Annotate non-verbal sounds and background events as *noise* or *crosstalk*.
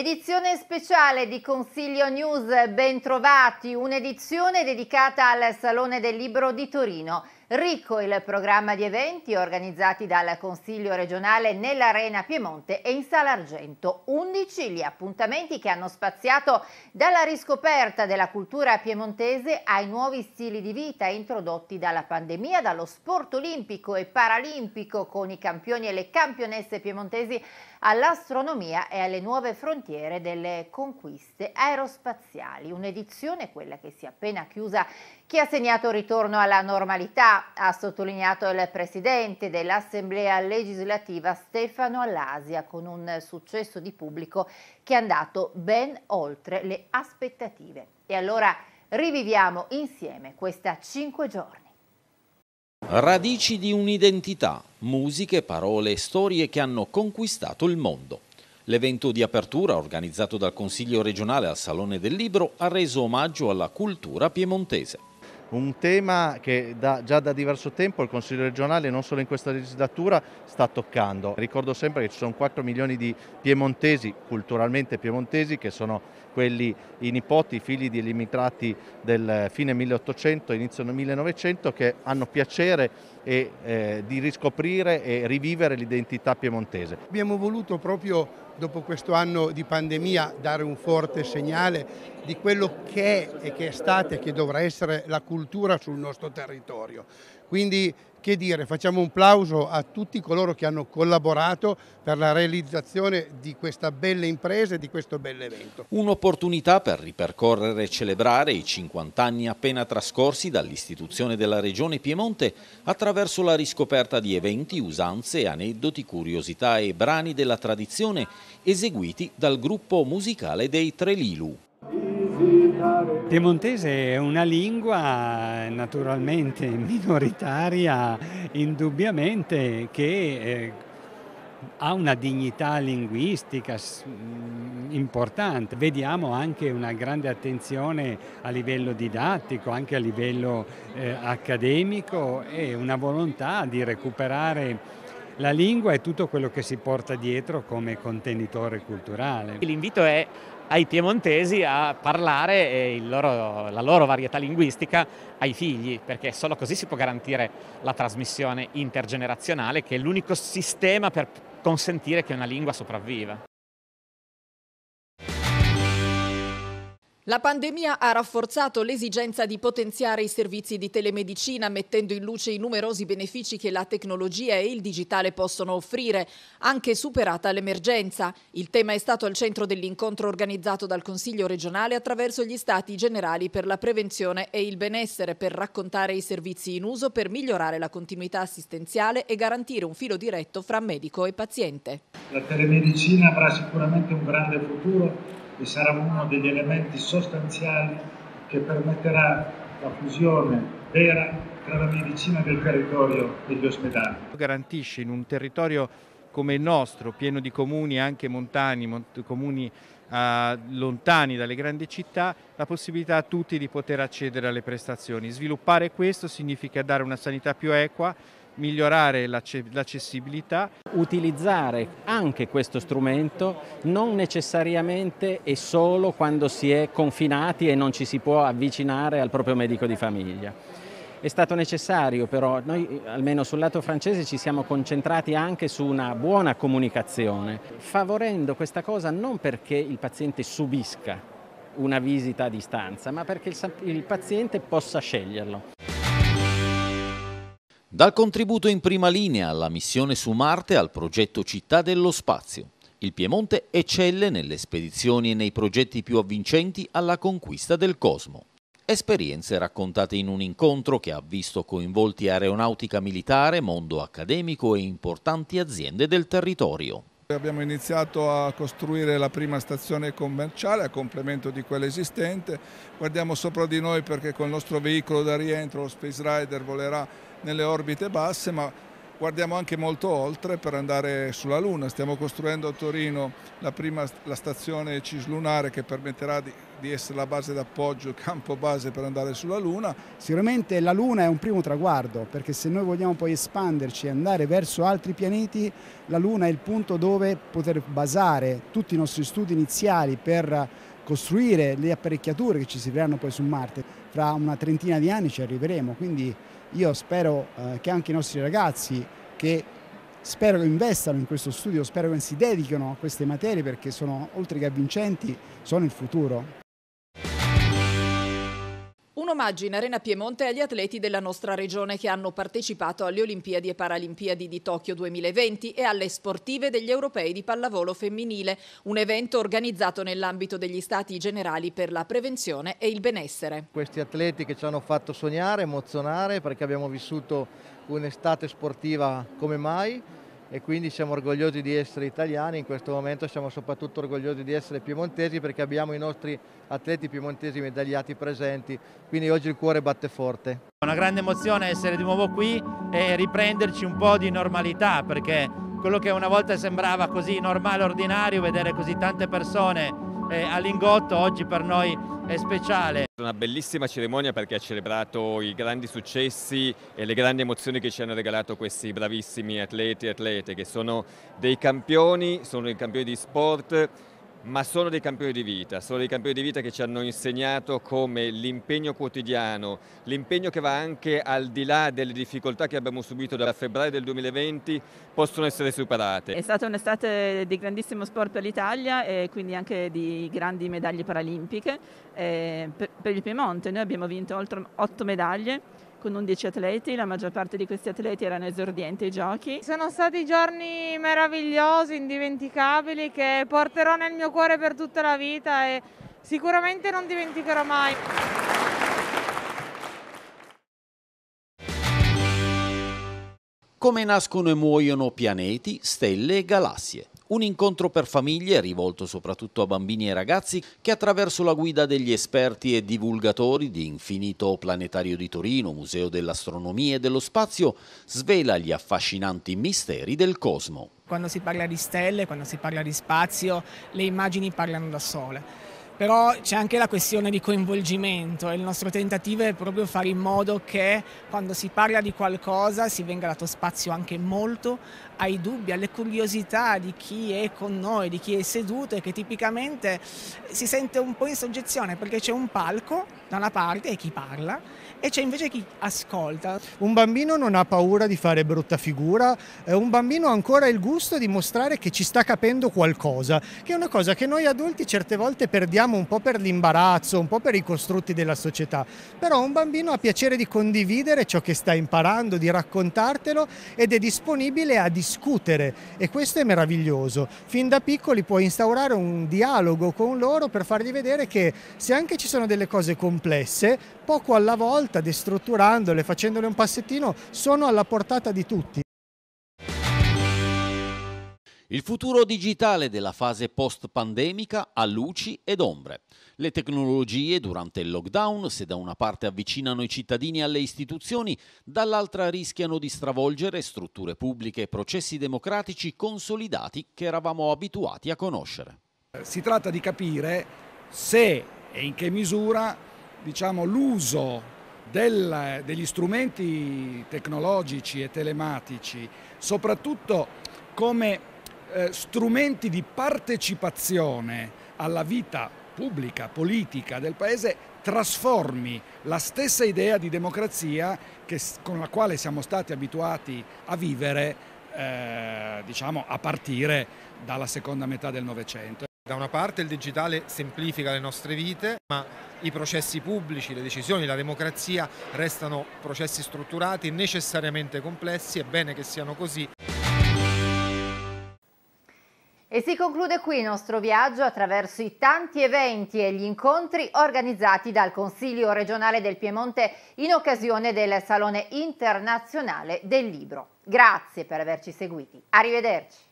Edizione speciale di Consiglio News, ben trovati, un'edizione dedicata al Salone del Libro di Torino. Ricco il programma di eventi organizzati dal Consiglio regionale nell'Arena Piemonte e in Sala Argento. 11 gli appuntamenti che hanno spaziato dalla riscoperta della cultura piemontese ai nuovi stili di vita introdotti dalla pandemia, dallo sport olimpico e paralimpico con i campioni e le campionesse piemontesi all'astronomia e alle nuove frontiere delle conquiste aerospaziali. Un'edizione, quella che si è appena chiusa, che ha segnato il ritorno alla normalità ha sottolineato il presidente dell'Assemblea legislativa Stefano Allasia con un successo di pubblico che è andato ben oltre le aspettative. E allora riviviamo insieme questa cinque giorni. Radici di un'identità, musiche, parole e storie che hanno conquistato il mondo. L'evento di apertura, organizzato dal Consiglio regionale al Salone del Libro, ha reso omaggio alla cultura piemontese un tema che da, già da diverso tempo il Consiglio regionale, non solo in questa legislatura, sta toccando. Ricordo sempre che ci sono 4 milioni di piemontesi, culturalmente piemontesi, che sono quelli, i nipoti, i figli di emigrati del fine 1800, inizio 1900, che hanno piacere e, eh, di riscoprire e rivivere l'identità piemontese. Abbiamo voluto proprio dopo questo anno di pandemia dare un forte segnale di quello che è e che è stata e che dovrà essere la cultura cultura sul nostro territorio. Quindi che dire, facciamo un plauso a tutti coloro che hanno collaborato per la realizzazione di questa bella impresa e di questo bel evento. Un'opportunità per ripercorrere e celebrare i 50 anni appena trascorsi dall'istituzione della Regione Piemonte attraverso la riscoperta di eventi, usanze, aneddoti, curiosità e brani della tradizione eseguiti dal gruppo musicale dei Trelilu. Piemontese è una lingua naturalmente *laughs* minoritaria, indubbiamente, che eh, ha una dignità linguistica mm, importante. Vediamo anche una grande attenzione a livello didattico, anche a livello eh, accademico e una volontà di recuperare la lingua e tutto quello che si porta dietro come contenitore culturale. L'invito è ai piemontesi a parlare eh, loro, la loro varietà linguistica ai figli, perché solo così si può garantire la trasmissione intergenerazionale, che è l'unico sistema per consentire che una lingua sopravviva. La pandemia ha rafforzato l'esigenza di potenziare i servizi di telemedicina mettendo in luce i numerosi benefici che la tecnologia e il digitale possono offrire, anche superata l'emergenza. Il tema è stato al centro dell'incontro organizzato dal Consiglio regionale attraverso gli Stati generali per la prevenzione e il benessere per raccontare i servizi in uso per migliorare la continuità assistenziale e garantire un filo diretto fra medico e paziente. La telemedicina avrà sicuramente un grande futuro e sarà uno degli elementi sostanziali che permetterà la fusione vera tra la medicina del territorio e gli ospedali. Garantisce in un territorio come il nostro, pieno di comuni anche montani, mont comuni eh, lontani dalle grandi città, la possibilità a tutti di poter accedere alle prestazioni. Sviluppare questo significa dare una sanità più equa, migliorare l'accessibilità. Utilizzare anche questo strumento non necessariamente e solo quando si è confinati e non ci si può avvicinare al proprio medico di famiglia. È stato necessario però, noi almeno sul lato francese ci siamo concentrati anche su una buona comunicazione, favorendo questa cosa non perché il paziente subisca una visita a distanza, ma perché il, paziente possa sceglierlo. Dal contributo in prima linea alla missione su Marte al progetto Città dello Spazio, il Piemonte eccelle nelle spedizioni e nei progetti più avvincenti alla conquista del cosmo. Esperienze raccontate in un incontro che ha visto coinvolti aeronautica militare, mondo accademico e importanti aziende del territorio. Abbiamo iniziato a costruire la prima stazione commerciale a complemento di quella esistente. Guardiamo sopra di noi perché col nostro veicolo da rientro lo Space Rider volerà nelle orbite basse, ma guardiamo anche molto oltre per andare sulla Luna. Stiamo costruendo a Torino la, prima, la stazione cislunare che permetterà di, di essere la base d'appoggio, il campo base per andare sulla Luna. Sicuramente la Luna è un primo traguardo, perché se noi vogliamo poi espanderci e andare verso altri pianeti, la Luna è il punto dove poter basare tutti i nostri studi iniziali per costruire le apparecchiature che ci si serviranno poi su Marte. Fra una trentina di anni ci arriveremo, quindi io spero eh, che anche i nostri ragazzi che spero che investano in questo studio, spero che si dedichino a queste materie perché sono oltre che avvincenti, sono il futuro omaggio in Arena Piemonte agli atleti della nostra regione che hanno partecipato alle Olimpiadi e Paralimpiadi di Tokyo 2020 e alle sportive degli europei di pallavolo femminile, un evento organizzato nell'ambito degli Stati Generali per la prevenzione e il benessere. Questi atleti che ci hanno fatto sognare, emozionare perché abbiamo vissuto un'estate sportiva come mai e quindi siamo orgogliosi di essere italiani, in questo momento siamo soprattutto orgogliosi di essere piemontesi perché abbiamo i nostri atleti piemontesi medagliati presenti, quindi oggi il cuore batte forte. Una grande emozione essere di nuovo qui e riprenderci un po' di normalità perché quello che una volta sembrava così normale, ordinario, vedere così tante persone eh, all'ingotto, oggi per noi è speciale. Una bellissima cerimonia perché ha celebrato i grandi successi e le grandi emozioni che ci hanno regalato questi bravissimi atleti e atlete che sono dei campioni, sono dei campioni di sport ma sono dei campioni di vita, sono dei campioni di vita che ci hanno insegnato come l'impegno quotidiano, l'impegno che va anche al di là delle difficoltà che abbiamo subito da febbraio del 2020 possono essere superate. È stata un'estate di grandissimo sport per l'Italia e quindi anche di grandi medaglie paralimpiche. Eh, per, il Piemonte noi abbiamo vinto oltre 8 medaglie con 11 atleti, la maggior parte di questi atleti erano esordienti ai giochi. Sono stati giorni meravigliosi, indimenticabili, che porterò nel mio cuore per tutta la vita e sicuramente non dimenticherò mai. Come nascono e muoiono pianeti, stelle e galassie. Un incontro per famiglie rivolto soprattutto a bambini e ragazzi che attraverso la guida degli esperti e divulgatori di Infinito Planetario di Torino, Museo dell'Astronomia e dello Spazio, svela gli affascinanti misteri del cosmo. Quando si parla di stelle, quando si parla di spazio, le immagini parlano da sole però c'è anche la questione di coinvolgimento e il nostro tentativo è proprio fare in modo che quando si parla di qualcosa si venga dato spazio anche molto ai dubbi, alle curiosità di chi è con noi, di chi è seduto e che tipicamente si sente un po' in soggezione perché c'è un palco da una parte e chi parla e c'è invece chi ascolta. Un bambino non ha paura di fare brutta figura, eh, un bambino ha ancora il gusto di mostrare che ci sta capendo qualcosa, che è una cosa che noi adulti certe volte perdiamo diciamo un po' per l'imbarazzo, un po' per i costrutti della società, però un bambino ha piacere di condividere ciò che sta imparando, di raccontartelo ed è disponibile a discutere e questo è meraviglioso. Fin da piccoli puoi instaurare un dialogo con loro per fargli vedere che se anche ci sono delle cose complesse, poco alla volta, destrutturandole, facendole un passettino, sono alla portata di tutti. Il futuro digitale della fase post-pandemica ha luci ed ombre. Le tecnologie durante il lockdown, se da una parte avvicinano i cittadini alle istituzioni, dall'altra rischiano di stravolgere strutture pubbliche e processi democratici consolidati che eravamo abituati a conoscere. Si tratta di capire se e in che misura diciamo, l'uso del, degli strumenti tecnologici e telematici, soprattutto come eh, strumenti di partecipazione alla vita pubblica, politica del Paese trasformi la stessa idea di democrazia che, con la quale siamo stati abituati a vivere eh, diciamo, a partire dalla seconda metà del Novecento. Da una parte il digitale semplifica le nostre vite, ma i processi pubblici, le decisioni, la democrazia restano processi strutturati, necessariamente complessi, è bene che siano così. E si conclude qui il nostro viaggio attraverso i tanti eventi e gli incontri organizzati dal Consiglio regionale del Piemonte in occasione del Salone internazionale del libro. Grazie per averci seguiti. Arrivederci.